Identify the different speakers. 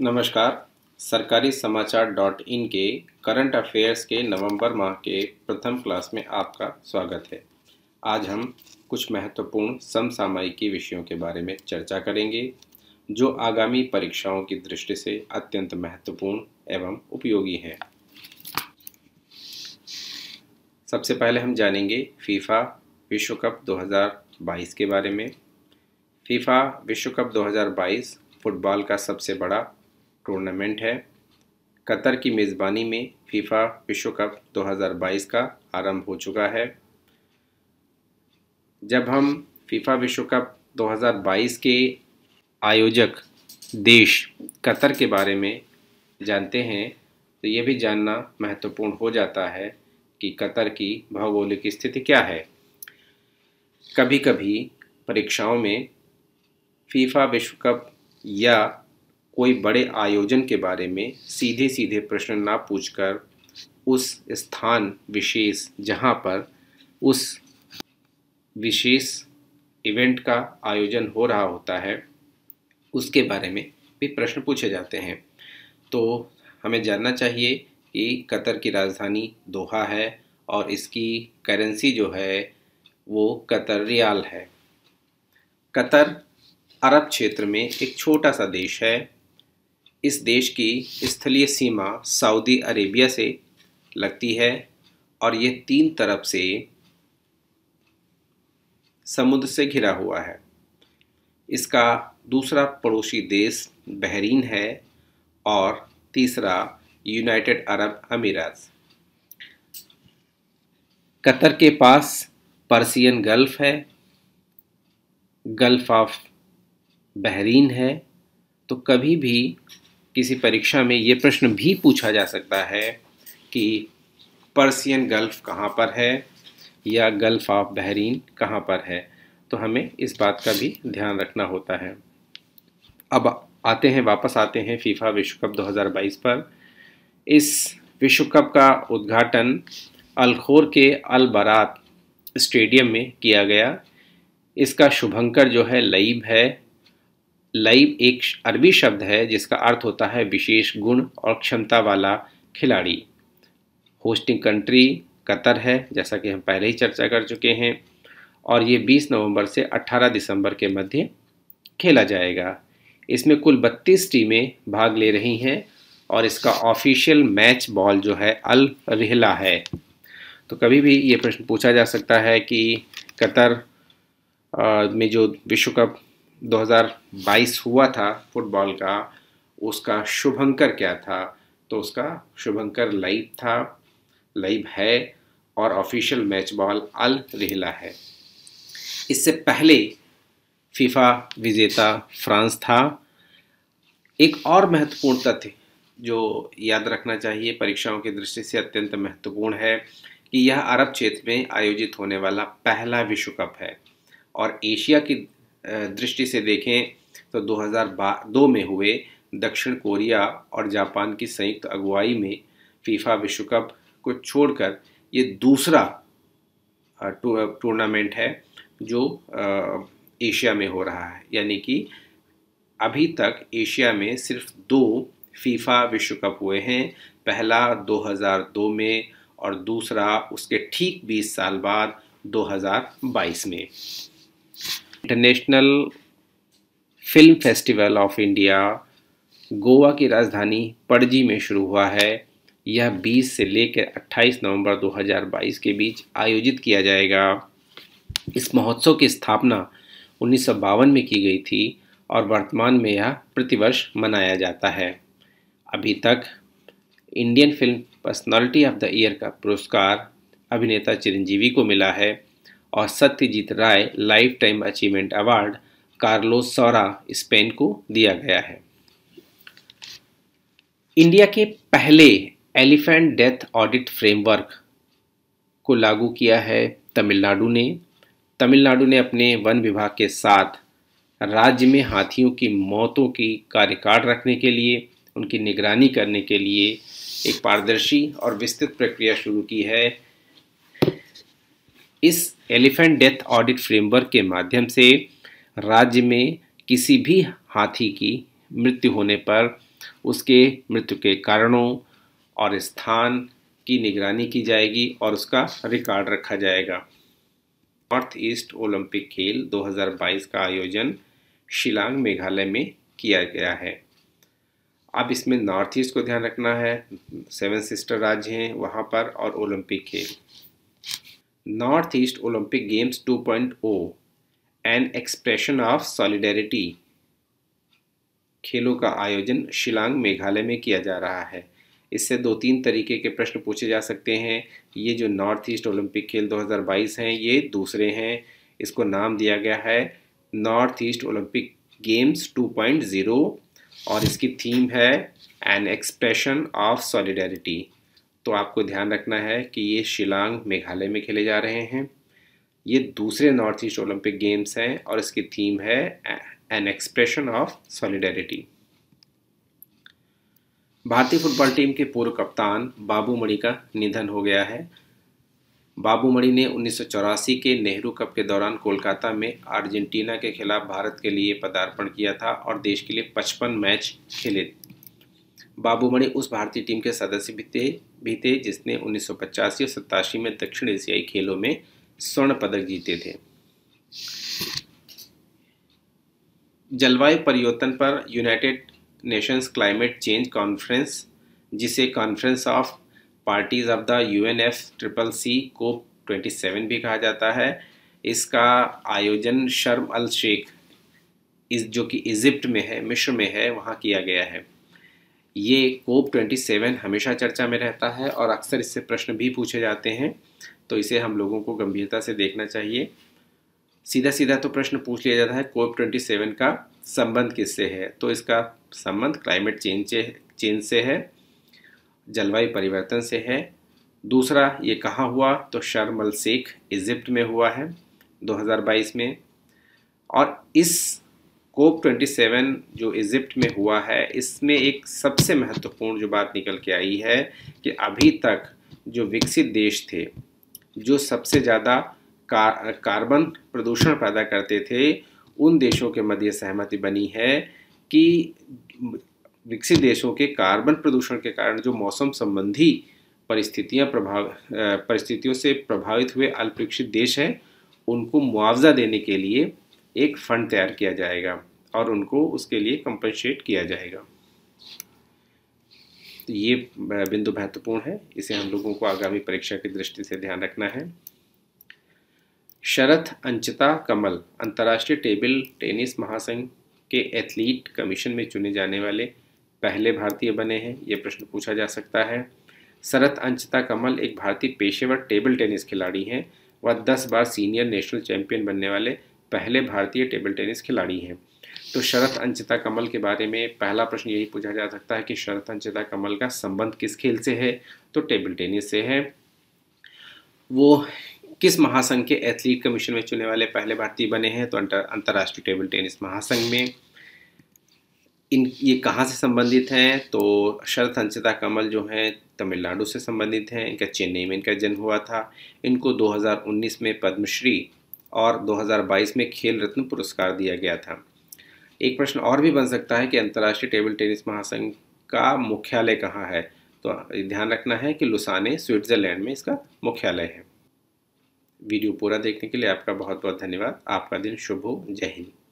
Speaker 1: नमस्कार सरकारी समाचार डॉट इन के करंट अफेयर्स के नवंबर माह के प्रथम क्लास में आपका स्वागत है आज हम कुछ महत्वपूर्ण समसामयिकी विषयों के बारे में चर्चा करेंगे जो आगामी परीक्षाओं की दृष्टि से अत्यंत महत्वपूर्ण एवं उपयोगी हैं सबसे पहले हम जानेंगे फीफा विश्व कप 2022 के बारे में फीफा विश्व कप 2022 फुटबॉल का सबसे बड़ा टूर्नामेंट है कतर की मेज़बानी में फीफा विश्व कप 2022 का आरंभ हो चुका है जब हम फीफा विश्व कप 2022 के आयोजक देश कतर के बारे में जानते हैं तो ये भी जानना महत्वपूर्ण हो जाता है कि कतर की भौगोलिक स्थिति क्या है कभी कभी परीक्षाओं में फीफा विश्व कप या कोई बड़े आयोजन के बारे में सीधे सीधे प्रश्न ना पूछकर उस स्थान विशेष जहाँ पर उस विशेष इवेंट का आयोजन हो रहा होता है उसके बारे में भी प्रश्न पूछे जाते हैं तो हमें जानना चाहिए कि कतर की राजधानी दोहा है और इसकी करेंसी जो है वो कतर रियाल है कतर अरब क्षेत्र में एक छोटा सा देश है इस देश की स्थलीय सीमा सऊदी अरेबिया से लगती है और ये तीन तरफ से समुद्र से घिरा हुआ है इसका दूसरा पड़ोसी देश बहरीन है और तीसरा यूनाइटेड अरब अमीरात कतर के पास पर्सियन गल्फ है गल्फ ऑफ बहरीन है तो कभी भी किसी परीक्षा में ये प्रश्न भी पूछा जा सकता है कि पर्सियन गल्फ कहाँ पर है या गल्फ ऑफ बहरीन कहाँ पर है तो हमें इस बात का भी ध्यान रखना होता है अब आते हैं वापस आते हैं फीफा विश्व कप 2022 पर इस विश्व कप का उद्घाटन अलखोर के अल बरात स्टेडियम में किया गया इसका शुभंकर जो है लईब है लाइव एक अरबी शब्द है जिसका अर्थ होता है विशेष गुण और क्षमता वाला खिलाड़ी होस्टिंग कंट्री कतर है जैसा कि हम पहले ही चर्चा कर चुके हैं और ये 20 नवंबर से 18 दिसंबर के मध्य खेला जाएगा इसमें कुल 32 टीमें भाग ले रही हैं और इसका ऑफिशियल मैच बॉल जो है अल रिहला है तो कभी भी ये प्रश्न पूछा जा सकता है कि कतर में जो विश्व कप 2022 हुआ था फुटबॉल का उसका शुभंकर क्या था तो उसका शुभंकर लाइव था लाइव है और official match ball Al Rihla है इससे पहले फीफा विजेता फ्रांस था एक और महत्वपूर्ण तथ्य जो याद रखना चाहिए परीक्षाओं की दृष्टि से अत्यंत महत्वपूर्ण है कि यह अरब क्षेत्र में आयोजित होने वाला पहला विश्व कप है और एशिया की दृष्टि से देखें तो 2002 में हुए दक्षिण कोरिया और जापान की संयुक्त अगुवाई में फीफा विश्व कप को छोड़कर ये दूसरा टूर्नामेंट है जो एशिया में हो रहा है यानी कि अभी तक एशिया में सिर्फ दो फीफा विश्व कप हुए हैं पहला 2002 में और दूसरा उसके ठीक 20 साल बाद 2022 में International Film Festival of India Goa की राजधानी पणजी में शुरू हुआ है यह 20 से लेकर 28 नवंबर 2022 के बीच आयोजित किया जाएगा इस महोत्सव की स्थापना उन्नीस में की गई थी और वर्तमान में यह प्रतिवर्ष मनाया जाता है अभी तक Indian film personality of the year का पुरस्कार अभिनेता चिरंजीवी को मिला है और Satyajit Ray lifetime achievement award Carlos Saura Spain को दिया गया है इंडिया के पहले एलिफेंट डेथ ऑडिट फ्रेमवर्क को लागू किया है तमिलनाडु ने तमिलनाडु ने अपने वन विभाग के साथ राज्य में हाथियों की मौतों की का रिकॉर्ड रखने के लिए उनकी निगरानी करने के लिए एक पारदर्शी और विस्तृत प्रक्रिया शुरू की है इस एलिफेंट डेथ ऑडिट फ्रेमवर्क के माध्यम से राज्य में किसी भी हाथी की मृत्यु होने पर उसके मृत्यु के कारणों और स्थान की निगरानी की जाएगी और उसका रिकॉर्ड रखा जाएगा नॉर्थ ईस्ट ओलंपिक खेल 2022 का आयोजन शिलांग मेघालय में किया गया है अब इसमें नॉर्थ ईस्ट को ध्यान रखना है सेवन सिस्टर राज्य हैं वहाँ पर और ओलंपिक खेल North East Olympic Games 2.0 an expression of solidarity खेलों का आयोजन शिलांग मेघालय में किया जा रहा है इससे दो तीन तरीके के प्रश्न पूछे जा सकते हैं ये जो नॉर्थ ईस्ट ओलंपिक खेल 2022 हैं ये दूसरे हैं इसको नाम दिया गया है नॉर्थ ईस्ट ओलंपिक गेम्स 2.0 और इसकी थीम है एन एक्सप्रेशन ऑफ सॉलिडेरिटी तो आपको ध्यान रखना है कि ये शिलांग मेघालय में खेले जा रहे हैं ये दूसरे नॉर्थ ईस्ट ओलंपिक गेम्स हैं और इसकी थीम है एन एक्सप्रेशन ऑफ सॉलिडेरिटी भारतीय फुटबॉल टीम के पूर्व कप्तान बाबू मणि का निधन हो गया है बाबू मणि ने उन्नीस के नेहरू कप के दौरान कोलकाता में अर्जेंटीना के खिलाफ भारत के लिए पदार्पण किया था और देश के लिए 55 मैच खेले बाबूमणि उस भारतीय टीम के सदस्य भी थे भी थे जिसने उन्नीस और सतासी में दक्षिण एशियाई खेलों में स्वर्ण पदक जीते थे जलवायु परिवर्तन पर United Nations Climate Change Conference जिसे conference of parties of the U N F triple C COP twenty seven भी कहा जाता है इसका आयोजन शर्म अल शेख इस जो कि इजिप्ट में है मिश्र में है वहाँ किया गया है ये कोप 27 हमेशा चर्चा में रहता है और अक्सर इससे प्रश्न भी पूछे जाते हैं तो इसे हम लोगों को गंभीरता से देखना चाहिए सीधा सीधा तो प्रश्न पूछ लिया जाता है कोप 27 का संबंध किससे है तो इसका संबंध क्लाइमेट चेंज चेंज से है जलवायु परिवर्तन से है दूसरा ये कहाँ हुआ तो शर्म अल शेख इजिप्ट में हुआ है 2022 में और इस कोप 27 जो इजिप्ट में हुआ है इसमें एक सबसे महत्वपूर्ण जो बात निकल के आई है कि अभी तक जो विकसित देश थे जो सबसे ज़्यादा कार, कार्बन प्रदूषण पैदा करते थे उन देशों के मध्य सहमति बनी है कि विकसित देशों के कार्बन प्रदूषण के कारण जो मौसम संबंधी परिस्थितियां प्रभाव परिस्थितियों से प्रभावित हुए अल्पविकसित देश हैं उनको मुआवजा देने के लिए एक फंड तैयार किया जाएगा और उनको उसके लिए कंपनसेट किया जाएगा तो ये बिंदु महत्वपूर्ण है इसे हम लोगों को आगामी परीक्षा की दृष्टि से ध्यान रखना है शरत अंचता कमल अंतर्राष्ट्रीय टेबल टेनिस महासंघ के एथलीट कमीशन में चुने जाने वाले पहले भारतीय बने हैं ये प्रश्न पूछा जा सकता है शरत अंचता कमल एक भारतीय पेशेवर टेबल टेनिस खिलाड़ी हैं वह 10 बार सीनियर नेशनल चैंपियन बनने वाले पहले भारतीय टेबल टेनिस खिलाड़ी हैं तो शरत अंचिता कमल के बारे में पहला प्रश्न यही पूछा जा सकता है कि शरत अंचिता कमल का संबंध किस खेल से है तो टेबल टेनिस से है वो किस महासंघ के एथलीट कमीशन में चुने वाले पहले भारतीय बने हैं तो अंतर्राष्ट्रीय टेबल टेनिस महासंघ में इन ये कहाँ से संबंधित हैं तो शरत अंचिता कमल जो हैं तमिलनाडु से संबंधित हैं इनका चेन्नई में इनका जन्म हुआ था इनको 2019 में पद्मश्री और 2022 में खेल रत्न पुरस्कार दिया गया था एक प्रश्न और भी बन सकता है कि अंतर्राष्ट्रीय टेबल टेनिस महासंघ का मुख्यालय कहाँ है तो ध्यान रखना है कि लुसाने स्विट्ज़रलैंड में इसका मुख्यालय है वीडियो पूरा देखने के लिए आपका बहुत बहुत धन्यवाद आपका दिन शुभ हो जय हिंद